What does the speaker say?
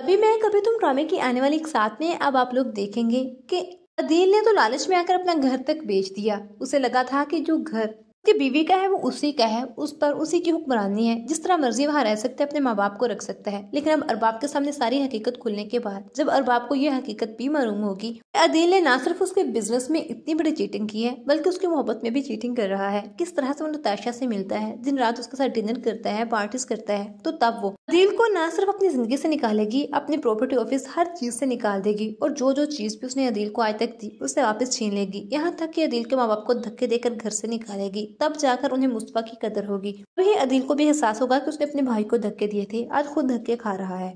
अभी मैं कभी तुम ड्रामे की आने वाली एक साथ में अब आप लोग देखेंगे कि अदील ने तो लालच में आकर अपना घर तक बेच दिया उसे लगा था कि जो घर जो बीवी का है वो उसी का है उस पर उसी की हुक्मरानी है जिस तरह मर्जी वहाँ रह सकते हैं अपने माँ बाप को रख सकता है लेकिन अब अरबाब के सामने सारी हकीकत खुलने के बाद जब अरबाब को यह हकीकत भी मालूम होगी अदील ने ना सिर्फ उसके बिजनेस में इतनी बड़ी चीटिंग की है बल्कि उसकी मोहब्बत में भी चीटिंग कर रहा है किस तरह से वो नताशा से मिलता है दिन रात उसके साथ डिनर करता है पार्टीज करता है तो तब वो अदील को ना सिर्फ अपनी जिंदगी से निकालेगी अपनी प्रॉपर्टी ऑफिस हर चीज से निकाल देगी और जो जो चीज भी उसने अदील को आज तक दी उसे वापस छीन लेगी यहाँ तक की अदील के माँ बाप को धक्के देकर घर से निकालेगी तब जाकर उन्हें मुस्तफ़ा की कदर होगी वही अदिल को भी एहसास होगा कि उसने अपने भाई को धक्के दिए थे आज खुद धक्के खा रहा है